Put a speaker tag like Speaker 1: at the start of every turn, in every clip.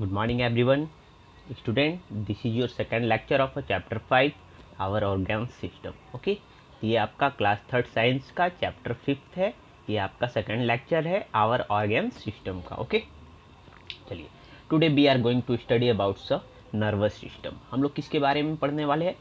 Speaker 1: Good morning every one student this is your second lecture of chapter five our organ system okay ये आपका class third science का chapter fifth है ये आपका second lecture है our organ system का okay चलिए today we are going to study about the nervous system हम लोग किसके बारे में पढ़ने वाले हैं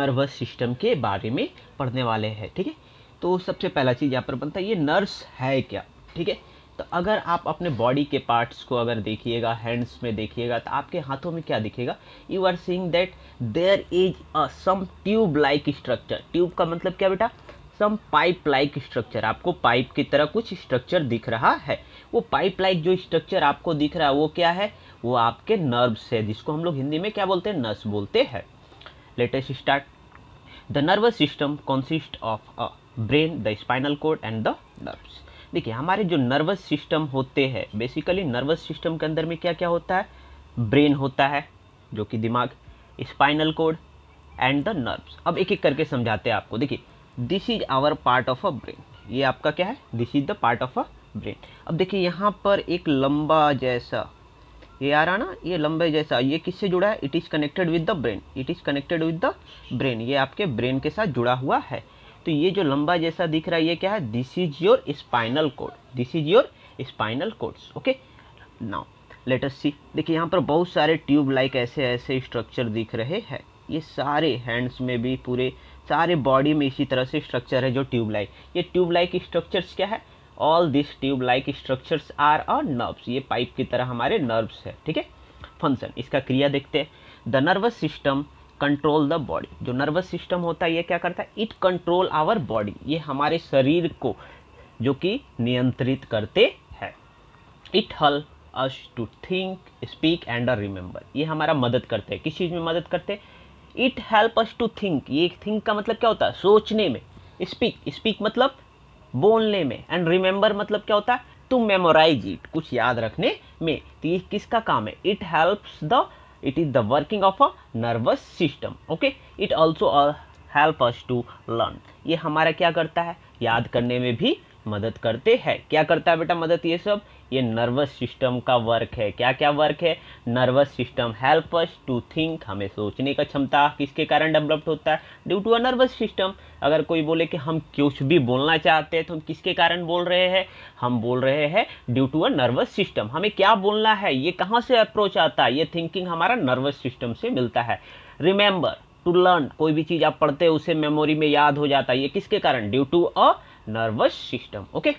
Speaker 1: नर्वस सिस्टम के बारे में पढ़ने वाले हैं ठीक है तो सबसे पहला चीज़ यहाँ पर बनता है ये नर्स है क्या ठीक है तो अगर आप अपने बॉडी के पार्ट्स को अगर देखिएगा हैंड्स में देखिएगा तो आपके हाथों में क्या दिखेगा you are seeing that there is some tube like structure tube का मतलब क्या बेटा सम पाइप लाइक स्ट्रक्चर आपको पाइप की तरह कुछ स्ट्रक्चर दिख रहा है वो पाइप लाइक जो स्ट्रक्चर आपको दिख रहा है वो क्या है वो आपके नर्व्स है जिसको हम लोग हिंदी में क्या बोलते हैं नर्स बोलते हैं latest start the nervous system consist of a brain the spinal cord and the nerves देखिए हमारे जो नर्वस सिस्टम होते हैं बेसिकली नर्वस सिस्टम के अंदर में क्या क्या होता है ब्रेन होता है जो कि दिमाग spinal cord and the nerves अब एक एक करके समझाते हैं आपको देखिए this is our part of a brain ये आपका क्या है this is the part of a brain अब देखिए यहाँ पर एक लंबा जैसा ये आ रहा ना ये लंबे जैसा ये किससे जुड़ा है it is connected with the brain it is connected with the brain ये आपके ब्रेन के साथ जुड़ा हुआ है तो ये जो लंबा जैसा दिख रहा है ये क्या है this is your spinal cord this is your spinal cords okay now let us see देखिए यहाँ पर बहुत सारे ट्यूब लाइक ऐसे ऐसे स्ट्रक्चर दिख रहे हैं ये सारे हैंड्स में भी पूरे सारे बॉडी में इसी तरह से स्ट्रक्चर है जो ट्यूब लाइक ये ट्यूब लाइक स्ट्रक्चर्स क्या है all this tube like structures are are nerves ये पाइप की तरह हमारे नर्व्स है ठीक है फंक्शन इसका क्रिया देखते हैं the nervous system control the body जो नर्वस सिस्टम होता है ये क्या करता है इट कंट्रोल आवर बॉडी ये हमारे शरीर को जो कि नियंत्रित करते हैं it help us to think speak and remember ये हमारा मदद करते हैं किस चीज़ में मदद करते हैं it help us to think ये थिंक का मतलब क्या होता है सोचने में स्पीक स्पीक मतलब बोलने में एंड रिमेंबर मतलब क्या होता है टू मेमोराइज इट कुछ याद रखने में तो ये किसका काम है it helps the it is the working of a nervous system okay it also uh, help us to learn ये हमारा क्या करता है याद करने में भी मदद करते हैं क्या करता है बेटा मदद ये सब ये नर्वस सिस्टम का वर्क है क्या क्या वर्क है nervous system help us to think हमें सोचने का क्षमता किसके कारण डेवलप्ड होता है due to a nervous system अगर कोई बोले कि हम कुछ भी बोलना चाहते हैं तो हम किसके कारण बोल रहे हैं हम बोल रहे हैं due to a nervous system हमें क्या बोलना है ये कहाँ से अप्रोच आता है ये थिंकिंग हमारा नर्वस सिस्टम से मिलता है रिमेंबर टू लर्न कोई भी चीज़ आप पढ़ते हैं उसे मेमोरी में याद हो जाता है ये किसके कारण due to a nervous system okay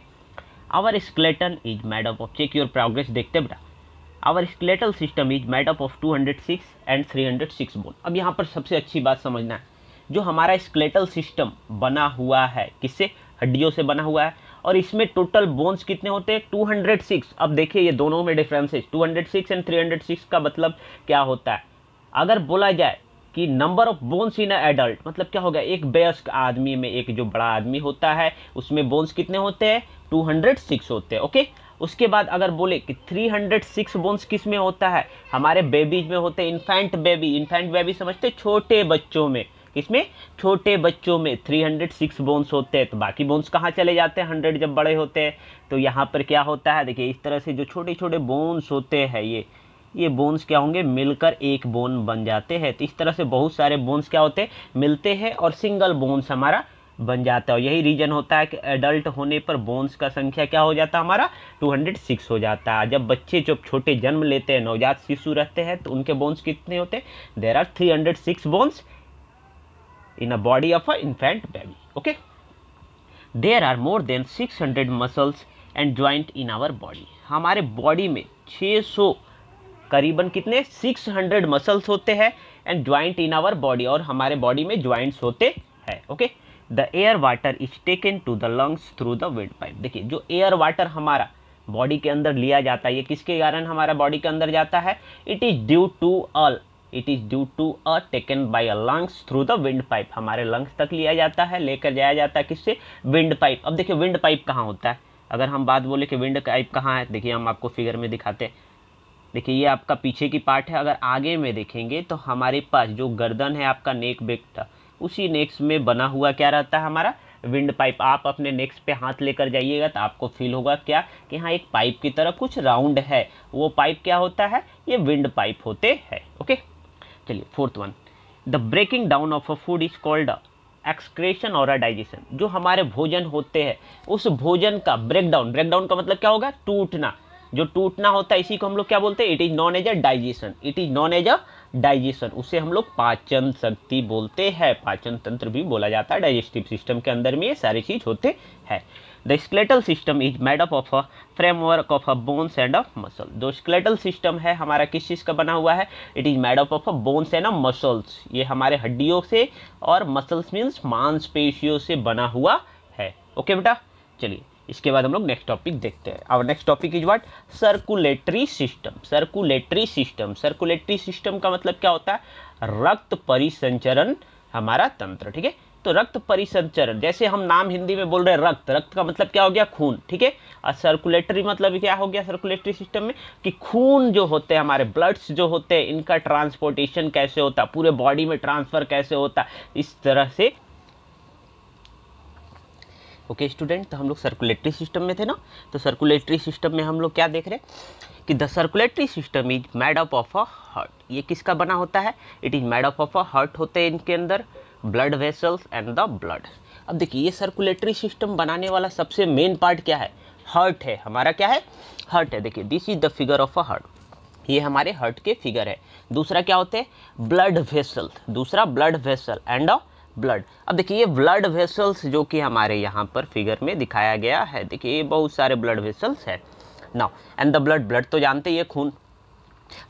Speaker 1: our skeleton is made up of check your progress देखते बेटा our skeletal system is made up of 206 and 306 bone अब यहाँ पर सबसे अच्छी बात समझना है जो हमारा स्केलेटल सिस्टम बना हुआ है किससे हड्डियों से बना हुआ है और इसमें टोटल बोन्स कितने होते हैं 206 अब देखिए ये दोनों में डिफरेंसेस 206 एंड 306 का मतलब क्या होता है अगर बोला जाए कि number of bones in adult मतलब क्या होगा एक वयस्क आदमी में एक जो बड़ा आदमी होता है उसमें बोन्स कितने होते हैं सिक्स होते हैं ओके उसके बाद अगर बोले कि 306 बोन्स किस में होता है हमारे बेबीज में होते हैं इन्फेंट बेबी इन्फेंट बेबी समझते छोटे बच्चों में किसमें छोटे बच्चों में 306 बोन्स होते हैं तो बाकी बोन्स कहाँ चले जाते हैं 100 जब बड़े होते हैं तो यहाँ पर क्या होता है देखिए इस तरह से जो छोटे छोटे बोन्स होते हैं ये ये बोन्स क्या होंगे मिलकर एक बोन बन जाते हैं तो इस तरह से बहुत सारे बोन्स क्या होते हैं मिलते हैं और सिंगल बोन्स हमारा बन जाता है और यही रीजन होता है कि एडल्ट होने पर बोन्स का संख्या क्या हो जाता है हमारा 206 हो जाता है जब बच्चे जब छोटे जन्म लेते हैं नवजात शिशु रहते हैं तो उनके बोन्स कितने होते हैं there are 306 bones in a body of a infant baby okay there are more than 600 muscles and joint in our body हमारे बॉडी में 600 करीबन कितने 600 मसल्स होते हैं and joint in our body और हमारे बॉडी में ज्वाइंट्स होते हैं okay the air water is taken to the lungs through the wet pipe देखिए जो एयर वाटर हमारा बॉडी के अंदर लिया जाता है ये किसके कारण हमारा बॉडी के अंदर जाता है it is due to all it is due to a taken by a lungs through the wind pipe हमारे लंग्स तक लिया जाता है लेकर जाया जाता है किससे विंड पाइप अब देखिए विंड पाइप कहाँ होता है अगर हम बात बोले कि विंड पाइप कहाँ है देखिए हम आपको फिगर में दिखाते हैं देखिए ये आपका पीछे की पार्ट है अगर आगे में देखेंगे तो हमारे पास जो गर्दन है आपका नेक बेक उसी नेक्स में बना हुआ क्या रहता है हमारा विंड पाइप आप अपने नेक्स पे हाथ लेकर जाइएगा तो आपको फील होगा क्या कि हाँ एक पाइप की तरह कुछ राउंड है वो पाइप क्या होता है ये विंड पाइप होते हैं ओके चलिए fourth one the breaking down of a food is called excretion और डाइजेशन जो हमारे भोजन होते हैं उस भोजन का ब्रेकडाउन ब्रेकडाउन का मतलब क्या होगा टूटना जो टूटना होता है इसी को हम लोग क्या बोलते हैं it is known as a digestion it is known as a digestion उसे हम लोग पाचन शक्ति बोलते हैं पाचन तंत्र भी बोला जाता है डाइजेस्टिव सिस्टम के अंदर में ये सारी चीज होते हैं the skeletal system is made up of a framework of a bones and a muscle जो स्केलेटल सिस्टम है हमारा किस चीज़ का बना हुआ है it is made up of a bones and a muscles ये हमारे हड्डियों से और मसल्स मीन्स मांसपेशियों से बना हुआ है ओके okay, बेटा चलिए इसके बाद हम लोग नेक्स्ट टॉपिक देखते हैं और next topic is what circulatory system circulatory system circulatory system का मतलब क्या होता है रक्त परिसंचरण हमारा तंत्र ठीक है तो रक्त परिसंचरण जैसे हम नाम हिंदी में बोल रहे हैं रक्त रक्त का मतलब क्या हो गया खून ठीक है और सर्कुलेटरी मतलब क्या हो गया सर्कुलेटरी सिस्टम में कि खून जो होते हैं हमारे ब्लड्स जो होते हैं इनका ट्रांसपोर्टेशन कैसे होता पूरे बॉडी में ट्रांसफर कैसे होता इस तरह से ओके okay, स्टूडेंट तो हम लोग सर्कुलेटरी सिस्टम में थे ना तो सर्कुलेटरी सिस्टम में हम लोग क्या देख रहे हैं कि the circulatory system is made up of a heart ये किसका बना होता है it is made up of a heart होते हैं इनके अंदर blood vessels and the blood अब देखिए ये सर्कुलेटरी सिस्टम बनाने वाला सबसे मेन पार्ट क्या है हार्ट है हमारा क्या है हार्ट है देखिए this is the figure of a heart ये हमारे हार्ट के फिगर है दूसरा क्या होते हैं ब्लड वेसल दूसरा blood vessel and of blood अब देखिए ये ब्लड वेसल्स जो कि हमारे यहाँ पर फिगर में दिखाया गया है देखिए ये बहुत सारे ब्लड वेसल्स है now and the blood blood तो जानते ही है खून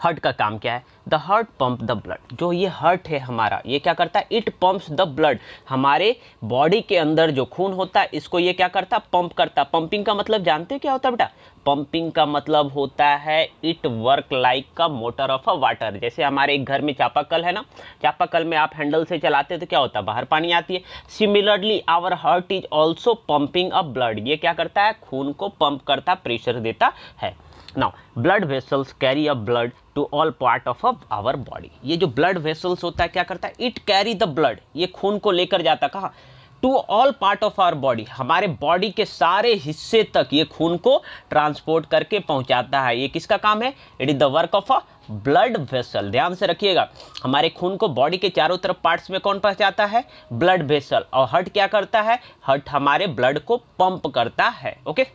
Speaker 1: हार्ट का काम क्या है the heart pump the blood जो ये हार्ट है हमारा ये क्या करता है इट पंप्स द ब्लड हमारे बॉडी के अंदर जो खून होता है इसको ये क्या करता है पंप करता है पंपिंग का मतलब जानते हो क्या होता है बेटा पंपिंग का मतलब होता है इट वर्क लाइक का मोटर ऑफ अ वाटर जैसे हमारे एक घर में चापाकल है ना चापाकल में आप हैंडल से चलाते तो क्या होता है बाहर पानी आती है similarly our heart is also pumping a blood ये क्या करता है खून को पंप करता प्रेशर देता है now blood vessels carry a blood to all part of our body ये जो ब्लड वेसल्स होता है क्या करता है इट कैरी द ब्लड ये खून को लेकर जाता कहा to all part of our body हमारे बॉडी के सारे हिस्से तक ये खून को ट्रांसपोर्ट करके पहुंचाता है ये किसका काम है it is the work of a blood vessel ध्यान से रखिएगा हमारे खून को बॉडी के चारों तरफ पार्ट्स में कौन पहुंचाता है ब्लड वेसल और हर्ट क्या करता है हर्ट हमारे ब्लड को पंप करता है ओके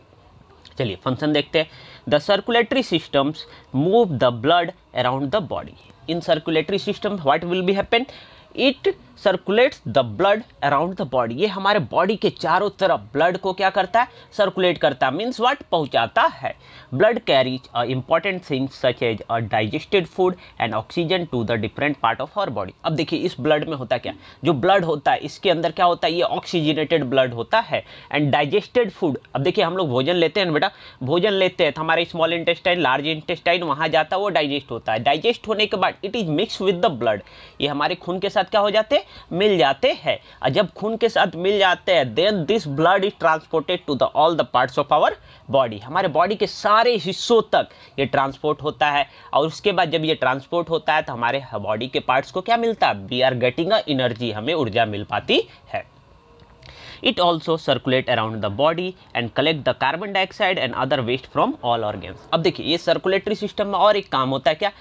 Speaker 1: चलिए फंक्शन देखते हैं the circulatory systems move the blood around the body in circulatory system what will be happen it circulates the blood around the body ये हमारे बॉडी के चारों तरफ ब्लड को क्या करता है सर्कुलेट करता है मीन्स वाट पहुंचाता है blood carries a important things such as a digested food and oxygen to the different part of our body अब देखिए इस ब्लड में होता क्या जो ब्लड होता है इसके अंदर क्या होता है ये ऑक्सीजनेटेड ब्लड होता है एंड डाइजेस्टेड फूड अब देखिए हम लोग भोजन लेते हैं बेटा भोजन लेते हैं तो हमारे स्मॉल इंटेस्टाइन लार्ज इंटेस्टाइन वहाँ जाता है वो डाइजेस्ट होता है डाइजेस्ट होने के बाद it is mix with the blood ये हमारे खून के साथ क्या हो जाते हैं मिल जाते हैं और जब खून के साथ मिल जाते हैं then this blood is transported to the all the parts of our body हमारे बॉडी के सारे हिस्सों तक ये ट्रांसपोर्ट होता है और उसके बाद जब ये ट्रांसपोर्ट होता है तो हमारे बॉडी के पार्ट्स को क्या मिलता है we are getting a energy हमें ऊर्जा मिल पाती है it also circulate around the body and collect the carbon dioxide and other waste from all organs अब देखिए ये सर्कुलेटरी सिस्टम में और एक काम होता है क्या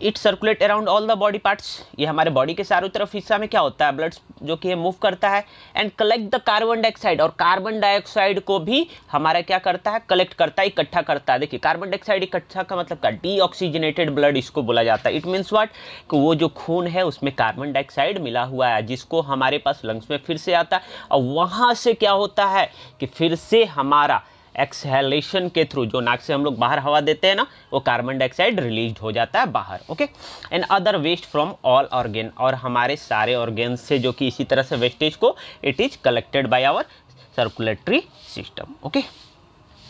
Speaker 1: it circulate around all the body parts ये हमारे बॉडी के चारों तरफ हिस्सा में क्या होता है ब्लड जो कि मूव करता है and collect the carbon dioxide और कार्बन डाइऑक्साइड को भी हमारा क्या करता है कलेक्ट करता है इकट्ठा करता है देखिए कार्बन डाइऑक्साइड इकट्ठा का मतलब क्या डीऑक्सीजनेटेड ब्लड इसको बोला जाता है इट मीन्स वाट कि वो जो खून है उसमें कार्बन डाइऑक्साइड मिला हुआ है जिसको हमारे पास लंग्स में फिर से आता है और वहाँ से क्या होता है कि फिर से हमारा एक्सहेलेशन के थ्रू जो नाक से हम लोग बाहर हवा देते हैं ना वो कार्बन डाइऑक्साइड रिलीज हो जाता है बाहर okay and other waste from all organ और हमारे सारे ऑर्गेन से जो कि इसी तरह से वेस्टेज को it is collected by our circulatory system okay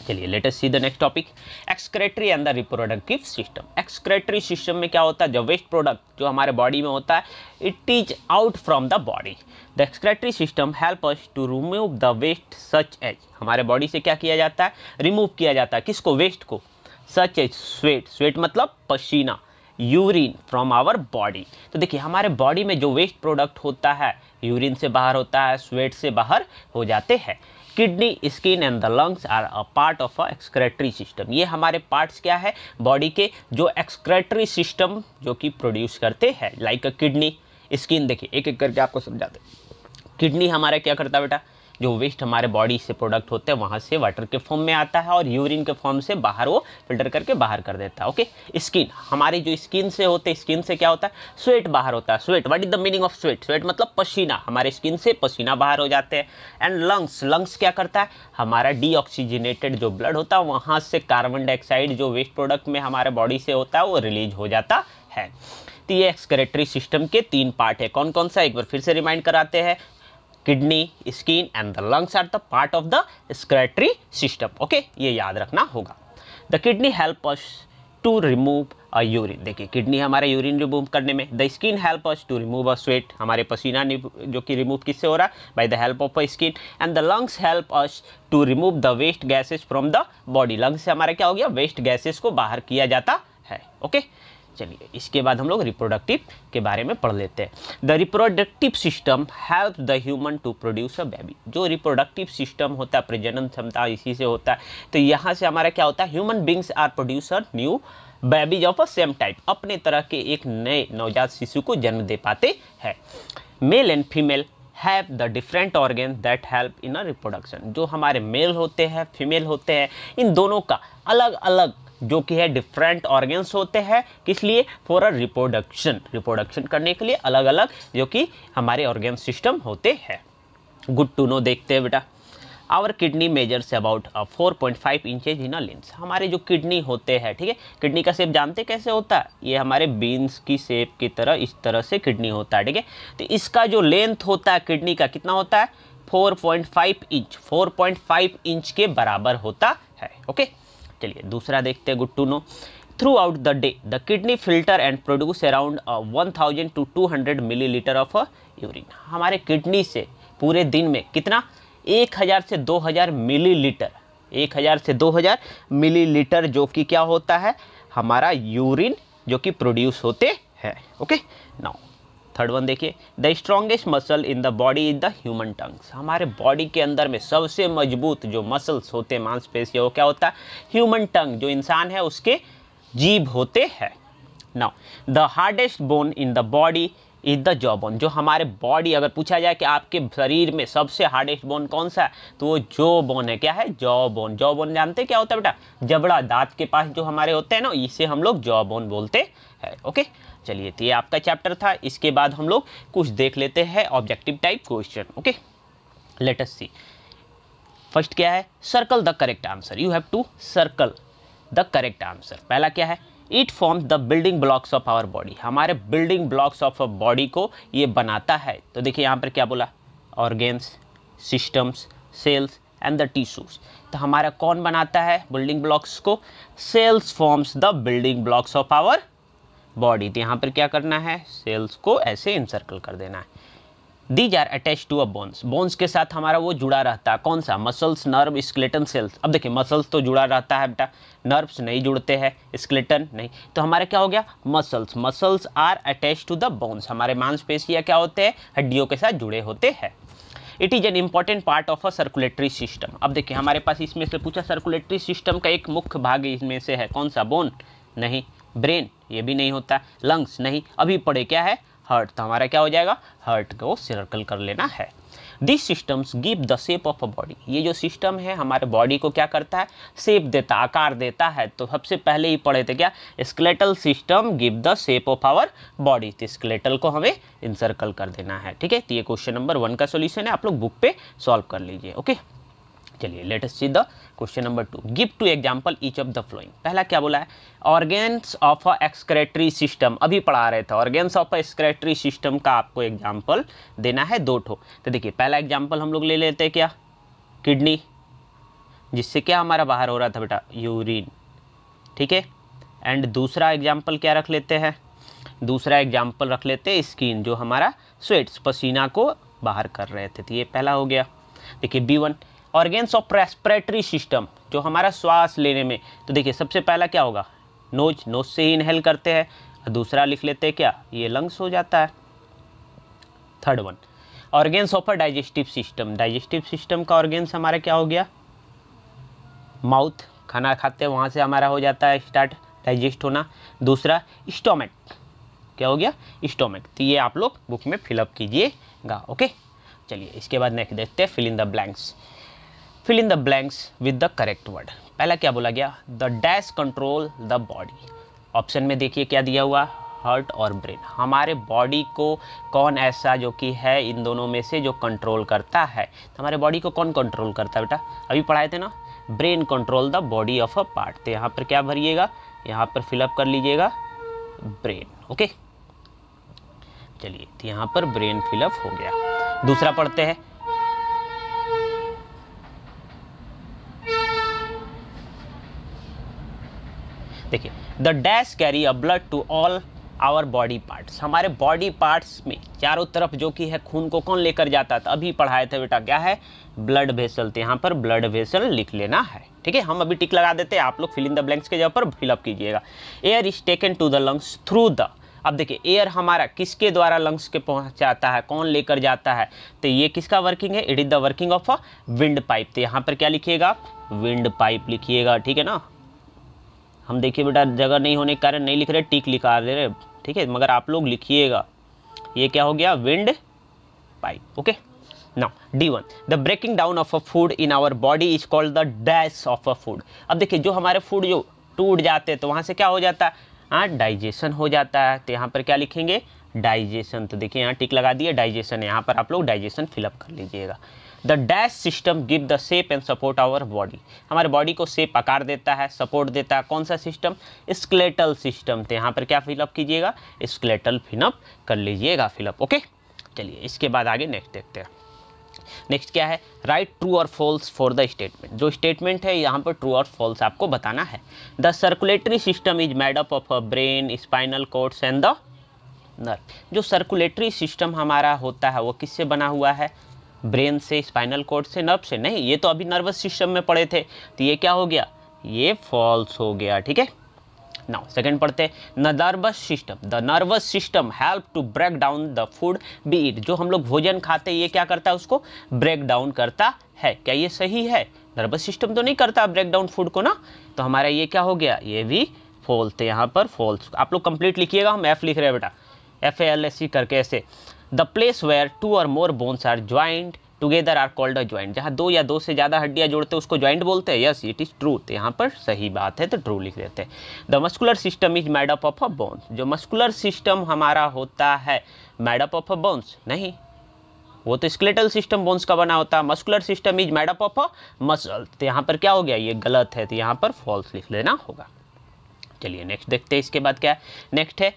Speaker 1: चलिए let's see the next topic excretory and the reproductive system excretory system में क्या होता है जो वेस्ट प्रोडक्ट जो हमारे बॉडी में होता है it is out from the body the excretory system help us to remove the waste such as हमारे बॉडी से क्या किया जाता है रिमूव किया जाता है किसको वेस्ट को सच एज स्वेट स्वेट मतलब पसीना यूरिन फ्रॉम आवर बॉडी तो देखिए हमारे बॉडी में जो वेस्ट प्रोडक्ट होता है यूरिन से बाहर होता है स्वेट से बाहर हो जाते हैं kidney skin and the lungs are a part of a excretory system ये हमारे पार्ट्स क्या है बॉडी के जो एक्सक्रेटरी सिस्टम जो कि प्रोड्यूस करते हैं लाइक अ किडनी स्किन देखिए एक एक करके आपको समझाते किडनी हमारा क्या करता है बेटा जो वेस्ट हमारे बॉडी से प्रोडक्ट होते हैं वहाँ से वाटर के फॉर्म में आता है और यूरिन के फॉर्म से बाहर वो फिल्टर करके बाहर कर देता है ओके स्किन हमारी जो स्किन से होते स्किन से क्या होता है स्वेट बाहर होता है sweat what is the meaning of sweat sweat मतलब पसीना हमारे स्किन से पसीना बाहर हो जाते हैं एंड लंग्स लंग्स क्या करता है हमारा डीऑक्सीजनेटेड जो ब्लड होता है वहाँ से कार्बन डाइऑक्साइड जो वेस्ट प्रोडक्ट में हमारे बॉडी से होता है वो रिलीज हो जाता है तो ये एक्सकरेटरी सिस्टम के तीन पार्ट है कौन कौन सा एक बार फिर से रिमाइंड कराते हैं kidney skin and the lungs are the part of the excretory system okay ये याद रखना होगा the kidney help to remove a urine देखिए किडनी हमारे यूरिन रिमूव करने में the skin help to remove a sweat हमारे पसीना जो कि रिमूव किससे हो रहा है by the help of a skin and the lungs help to remove the waste gases from the body lungs से हमारा क्या हो गया वेस्ट गैसेज को बाहर किया जाता है ओके okay? चलिए इसके बाद हम लोग रिप्रोडक्टिव के बारे में पढ़ लेते हैं the reproductive system help the human to produce a baby जो रिप्रोडक्टिव सिस्टम होता है प्रजनन क्षमता इसी से होता है तो यहाँ से हमारा क्या होता है human beings are producer new babies of a same type अपने तरह के एक नए नवजात शिशु को जन्म दे पाते हैं male and female have the different organ that help in a reproduction जो हमारे मेल होते हैं फीमेल होते हैं इन दोनों का अलग अलग जो कि है डिफरेंट ऑर्गेन्स होते हैं किस लिए फॉर अ रिप्रोडक्शन रिप्रोडक्शन करने के लिए अलग अलग जो कि हमारे ऑर्गेन सिस्टम होते हैं गुड टू नो देखते हैं बेटा our kidney measures about four point five inches in हमारे जो किडनी होते हैं ठीक है किडनी का सेप जानते कैसे होता है ये हमारे बीन्स की सेप की तरह इस तरह से किडनी होता है ठीक है तो इसका जो लेंथ होता है किडनी का कितना होता है 4.5 इंच 4.5 इंच के बराबर होता है ओके okay? चलिए दूसरा देखते हैं good to know throughout the day the kidney filter and produce around one thousand to two hundred millilitre of urine हमारे किडनी से पूरे दिन में कितना एक हज़ार से दो हज़ार मिली लीटर एक हज़ार से दो हज़ार मिली लीटर जो कि क्या होता है हमारा यूरिन जो कि प्रोड्यूस होते हैं ओके नाउ थर्ड वन देखिए the strongest muscle in the body is the human tongues हमारे बॉडी के अंदर में सबसे मजबूत जो मसल्स होते हैं मांसपेशी वो क्या होता है ह्यूमन टंग जो इंसान है उसके जीभ होते हैं now the hardest bone in the body is the jaw bone जो हमारे बॉडी अगर पूछा जाए कि आपके शरीर में सबसे हार्डेस्ट बोन कौन सा है तो वो जो बोन है क्या है जॉ बोन जॉ बोन जानते क्या होता है बेटा जबड़ा दांत के पास जो हमारे होते हैं ना इसे हम लोग जॉ बोन बोलते हैं ओके चलिए तो ये आपका चैप्टर था इसके बाद हम लोग कुछ देख लेते हैं objective type question okay let's see first क्या है circle the correct answer you have to circle the correct answer पहला क्या है it form the building blocks of our body हमारे building blocks of a body को ये बनाता है तो देखिए यहाँ पर क्या बोला organs systems cells and the tissues तो हमारा कौन बनाता है बिल्डिंग ब्लॉक्स को cells forms the building blocks of our body तो यहाँ पर क्या करना है सेल्स को ऐसे इंसर्कल कर देना है these are attach to a bones bones के साथ हमारा वो जुड़ा रहता है कौन सा मसल्स नर्व स्केलेटन सेल्स अब देखिए मसल्स तो जुड़ा रहता है बेटा नर्व्स नहीं जुड़ते हैं स्केलेटन नहीं तो हमारा क्या हो गया muscles muscles are attach to the bones हमारे मांसपेशियाँ क्या होते हैं हड्डियों के साथ जुड़े होते हैं it is an important part of a circulatory system अब देखिए हमारे पास इसमें से पूछा सर्कुलेटरी सिस्टम का एक मुख्य भाग इसमें से है कौन सा बोन नहीं ब्रेन ये भी नहीं होता लंग्स नहीं अभी पढ़े क्या है हर्ट तो हमारा क्या हो जाएगा हर्ट को सर्कल कर लेना है this systems give the shape of a body ये जो सिस्टम है हमारे बॉडी को क्या करता है शेप देता आकार देता है तो सबसे पहले ही पढ़े थे क्या skeletal system give the shape of our body तो स्केलेटल को हमें इंसर्कल कर देना है ठीक है तो ये क्वेश्चन नंबर वन का सोल्यूशन है आप लोग बुक पे सॉल्व कर लीजिए ओके चलिए let's see the question number two give two example each of the following पहला क्या बोला है organs of a excretory system अभी पढ़ा रहे थे organs of a excretory system का आपको एग्जाम्पल देना है दो ठो तो देखिए पहला एग्जाम्पल हम लोग ले लेते हैं क्या किडनी जिससे क्या हमारा बाहर हो रहा था बेटा यूरिन ठीक है एंड दूसरा एग्जाम्पल क्या रख लेते हैं दूसरा एग्जाम्पल रख लेते हैं स्किन जो हमारा स्वेट्स पसीना को बाहर कर रहे थे तो ये पहला हो गया देखिए B one organs of respiratory system जो हमारा श्वास लेने में तो देखिए सबसे पहला क्या होगा नोज नोज से ही इनहेल करते हैं दूसरा लिख लेते हैं क्या ये लंग्स हो जाता है third one organs of a digestive system digestive system का ऑर्गेन्स हमारा क्या हो गया माउथ खाना खाते हैं वहाँ से हमारा हो जाता है स्टार्ट डाइजेस्ट होना दूसरा स्टोमेक क्या हो गया स्टोमेक तो ये आप लोग बुक में फिलअप कीजिएगा ओके चलिए इसके बाद नेक्स्ट देखते हैं fill in the blanks fill in the blanks with the correct word पहला क्या बोला गया the dash control the body option में देखिए क्या दिया हुआ हार्ट और ब्रेन हमारे बॉडी को कौन ऐसा जो कि है इन दोनों में से जो कंट्रोल करता है तो हमारे बॉडी को कौन कंट्रोल करता है बेटा अभी पढ़ाए थे ना brain control the body of a part तो यहाँ पर क्या भरिएगा यहाँ पर फिलअप कर लीजिएगा ब्रेन ओके चलिए तो यहाँ पर ब्रेन फिलअप हो गया दूसरा पढ़ते हैं देखिए the dash carry a blood to all our body parts हमारे बॉडी पार्ट्स में चारों तरफ जो कि है खून को कौन लेकर जाता था अभी पढ़ाए थे बेटा क्या है ब्लड वेसल तो यहाँ पर ब्लड वेसल लिख लेना है ठीक है हम अभी टिक लगा देते हैं आप लोग फिल इन द ब्लैंक्स के जगह पर फिलअप कीजिएगा air is taken to the lungs through the अब देखिए एयर हमारा किसके द्वारा लंग्स के पहुंचाता है कौन लेकर जाता है तो ये किसका वर्किंग है it is the working of a windpipe तो यहाँ पर क्या लिखिएगा विंड पाइप लिखिएगा ठीक है ना हम देखिए बेटा जगह नहीं होने के कारण नहीं लिख रहे टिक लिखा दे रहे ठीक है मगर आप लोग लिखिएगा ये क्या हो गया windpipe okay now D one the breaking down of a food in our body is called the dash of a food अब देखिए जो हमारे फूड जो टूट जाते हैं तो वहाँ से क्या हो जाता है हाँ डाइजेशन हो जाता है तो यहाँ पर क्या लिखेंगे डाइजेशन तो देखिए यहाँ टिक लगा दिए डाइजेशन यहाँ पर आप लोग डाइजेशन फिलअप कर लीजिएगा the dash system give the shape and support our body हमारे बॉडी को सेप आकार देता है सपोर्ट देता है कौन सा सिस्टम स्क्लेटल सिस्टम तो यहाँ पर क्या फिलअप कीजिएगा स्क्लेटल फिनअप कर लीजिएगा फिलअप ओके चलिए इसके बाद आगे नेक्स्ट देखते हैं नेक्स्ट क्या है राइट ट्रू और फॉल्स फॉर द स्टेटमेंट जो स्टेटमेंट है यहाँ पर ट्रू और फॉल्स आपको बताना है the circulatory system is made up of a brain spinal cords and the nerve जो सर्कुलेटरी सिस्टम हमारा होता है वो किससे बना हुआ है ब्रेन से स्पाइनल कोड से नर्व से नहीं ये तो अभी नर्वस सिस्टम में पड़े थे तो ये क्या हो गया ये फॉल्स हो गया ठीक है नाउ सेकंड पढ़ते हैं the nervous system the nervous system help to break down the food बी इट जो हम लोग भोजन खाते ये क्या करता है उसको ब्रेक डाउन करता है क्या ये सही है नर्वस सिस्टम तो नहीं करता ब्रेक डाउन फूड को ना तो हमारा ये क्या हो गया ये भी फॉल्स है यहाँ पर फॉल्स आप लोग कंप्लीट लिखिएगा हम एफ लिख रहे हैं बेटा F A L S E करके ऐसे the place where two or more bones are joint together are called a joint जहाँ दो या दो से ज़्यादा हड्डियाँ जोड़ते हैं उसको ज्वाइंट बोलते हैं यस इट इज़ ट्रू तो यहाँ पर सही बात है तो ट्रू लिख देते हैं the muscular system is made up of a bones जो मस्कुलर सिस्टम हमारा होता है made up of a bones नहीं वो तो स्केलेटल सिस्टम बोन्स का बना होता है muscular system is made up of a muscle तो यहाँ पर क्या हो गया ये गलत है तो यहाँ पर फॉल्स लिख लेना होगा चलिए नेक्स्ट देखते हैं इसके बाद क्या है नेक्स्ट है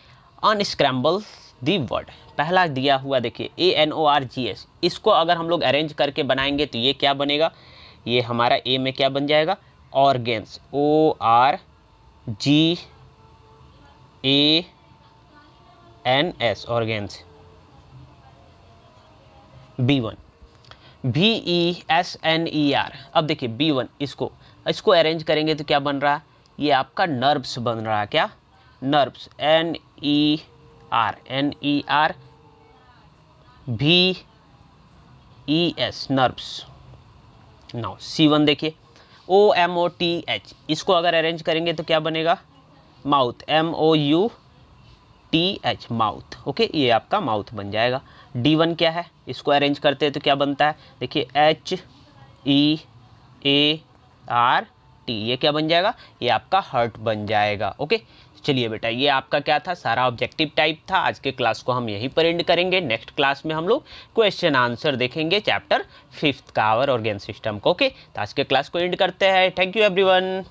Speaker 1: अनस्क्रैम्बल्स दी वर्ड पहला दिया हुआ देखिए A N O R G S इसको अगर हम लोग अरेंज करके बनाएंगे तो ये क्या बनेगा ये हमारा ए में क्या बन जाएगा organs O R G A N S organs B one B E S N E R अब देखिए बी वन इसको इसको अरेंज करेंगे तो क्या बन रहा है ये आपका नर्व्स बन रहा है क्या nerves N E -E R N E R भी E S nerves now C one देखिए O M O T H इसको अगर अरेंज करेंगे तो क्या बनेगा mouth M O U T H mouth okay ये आपका माउथ बन जाएगा डी वन क्या है इसको अरेंज करते हैं तो क्या बनता है देखिए H E A R T ये क्या बन जाएगा ये आपका हर्ट बन जाएगा ओके चलिए बेटा ये आपका क्या था सारा ऑब्जेक्टिव टाइप था आज के क्लास को हम यहीं पर एंड करेंगे नेक्स्ट क्लास में हम लोग क्वेश्चन आंसर देखेंगे चैप्टर फिफ्थ का आवर ऑर्गेन सिस्टम को ओके तो आज के क्लास को एंड करते हैं थैंक यू एवरीवन